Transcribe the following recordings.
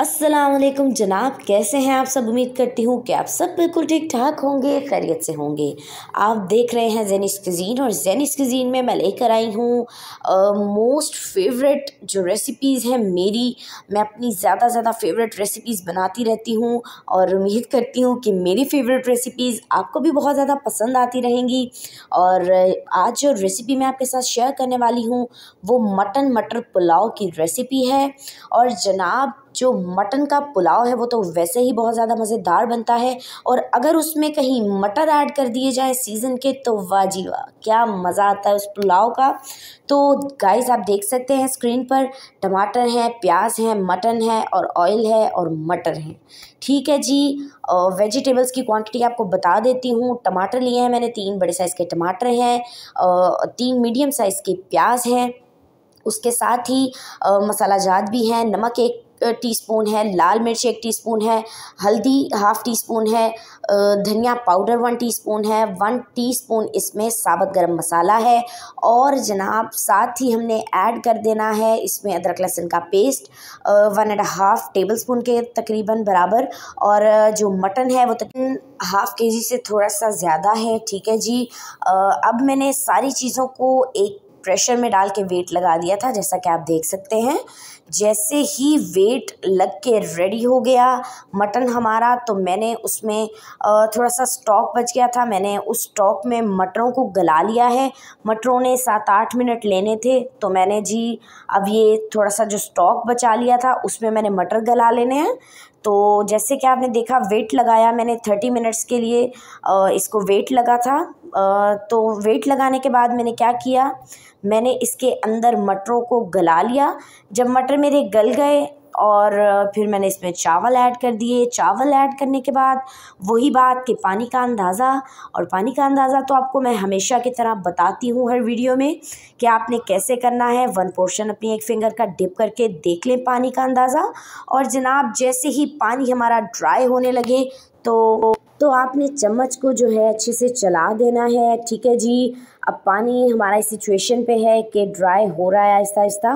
असलकुम जनाब कैसे हैं आप सब उम्मीद करती हूँ कि आप सब बिल्कुल ठीक ठाक होंगे खैरियत से होंगे आप देख रहे हैं जैनिस कज़ीन और जैनिस कज़ीन में मैं लेकर आई हूँ मोस्ट फेवरेट जो रेसिपीज़ हैं मेरी मैं अपनी ज़्यादा ज़्यादा फेवरेट रेसिपीज़ बनाती रहती हूँ और उम्मीद करती हूँ कि मेरी फेवरेट रेसिपीज़ आपको भी बहुत ज़्यादा पसंद आती रहेंगी और आज जो रेसिपी मैं आपके साथ शेयर करने वाली हूँ वो मटन मटर पुलाव की रेसिपी है और जनाब जो मटन का पुलाव है वो तो वैसे ही बहुत ज़्यादा मज़ेदार बनता है और अगर उसमें कहीं मटर ऐड कर दिए जाए सीज़न के तो वाजीवा क्या मज़ा आता है उस पुलाव का तो गाइस आप देख सकते हैं स्क्रीन पर टमाटर हैं प्याज हैं मटन है और ऑयल है और मटर है ठीक है जी वेजिटेबल्स की क्वांटिटी आपको बता देती हूँ टमाटर लिए हैं मैंने तीन बड़े साइज़ के टमाटर हैं तीन मीडियम साइज़ के प्याज हैं उसके साथ ही मसाला जात भी हैं नमक एक टीस्पून है लाल मिर्च एक टीस्पून है हल्दी हाफ़ टी स्पून है धनिया पाउडर वन टीस्पून है वन टीस्पून इसमें साबुत गरम मसाला है और जनाब साथ ही हमने ऐड कर देना है इसमें अदरक लहसुन का paste one and half tablespoon के तकरीबन बराबर और जो मटन है वो तकरीबन हाफ़ के जी से थोड़ा सा ज़्यादा है ठीक है जी अब मैंने सारी चीज़ों को एक प्रेशर में डाल के वेट लगा दिया था जैसा कि आप देख सकते हैं जैसे ही वेट लग के रेडी हो गया मटन हमारा तो मैंने उसमें थोड़ा सा स्टॉक बच गया था मैंने उस स्टॉक में मटरों को गला लिया है मटरों ने सात आठ मिनट लेने थे तो मैंने जी अब ये थोड़ा सा जो स्टॉक बचा लिया था उसमें मैंने मटर गला लेने हैं तो जैसे कि आपने देखा वेट लगाया मैंने थर्टी मिनट्स के लिए इसको वेट लगा था तो वेट लगाने के बाद मैंने क्या किया मैंने इसके अंदर मटरों को गला लिया जब मटर मेरे गल गए और फिर मैंने इसमें चावल ऐड कर दिए चावल ऐड करने के बाद वही बात कि पानी का अंदाज़ा और पानी का अंदाज़ा तो आपको मैं हमेशा की तरह बताती हूँ हर वीडियो में कि आपने कैसे करना है वन पोर्शन अपनी एक फिंगर का डिप करके देख लें पानी का अंदाज़ा और जनाब जैसे ही पानी हमारा ड्राई होने लगे तो तो आपने चम्मच को जो है अच्छे से चला देना है ठीक है जी अब पानी हमारा सिचुएशन पे है कि ड्राई हो रहा है आहिस्ता आहिस्ता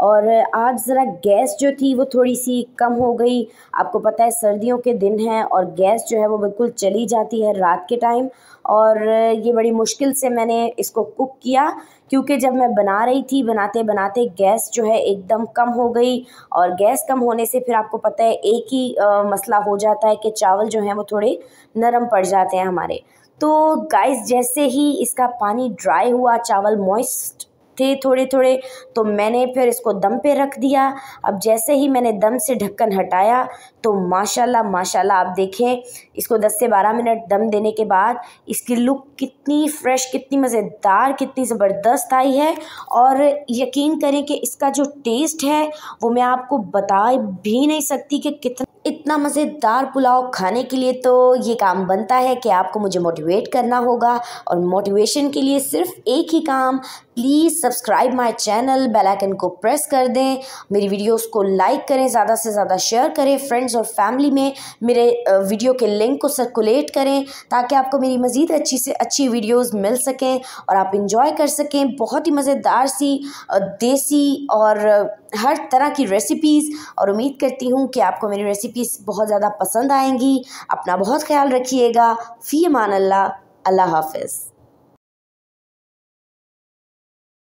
और आज ज़रा गैस जो थी वो थोड़ी सी कम हो गई आपको पता है सर्दियों के दिन हैं और गैस जो है वो बिल्कुल चली जाती है रात के टाइम और ये बड़ी मुश्किल से मैंने इसको कुक किया क्योंकि जब मैं बना रही थी बनाते बनाते गैस जो है एकदम कम हो गई और गैस कम होने से फिर आपको पता है एक ही आ, मसला हो जाता है कि चावल जो हैं वो थोड़े नरम पड़ जाते हैं हमारे तो गाइस जैसे ही इसका पानी ड्राई हुआ चावल मॉइस्ट थे थोड़े थोड़े तो मैंने फिर इसको दम पे रख दिया अब जैसे ही मैंने दम से ढक्कन हटाया तो माशाल्लाह माशाल्लाह आप देखें इसको 10 से 12 मिनट दम देने के बाद इसकी लुक कितनी फ़्रेश कितनी मज़ेदार कितनी ज़बरदस्त आई है और यकीन करें कि इसका जो टेस्ट है वो मैं आपको बता भी नहीं सकती कि कितना इतना मज़ेदार पुलाव खाने के लिए तो ये काम बनता है कि आपको मुझे मोटिवेट करना होगा और मोटिवेशन के लिए सिर्फ एक ही काम please subscribe my channel bell icon को प्रेस कर दें मेरी वीडियोस को लाइक करें ज़्यादा से ज़्यादा शेयर करें फ्रेंड्स और फैमिली में मेरे वीडियो के लिंक को सर्कुलेट करें ताकि आपको मेरी मज़ीद अच्छी से अच्छी वीडियोस मिल सकें और आप इंजॉय कर सकें बहुत ही मज़ेदार सी देसी और हर तरह की रेसिपीज़ और उम्मीद करती हूँ कि आपको मेरी रेसिपीज़ बहुत ज़्यादा पसंद आएंगी अपना बहुत ख्याल रखिएगा फ़ी मान अल्लाह हाफिज़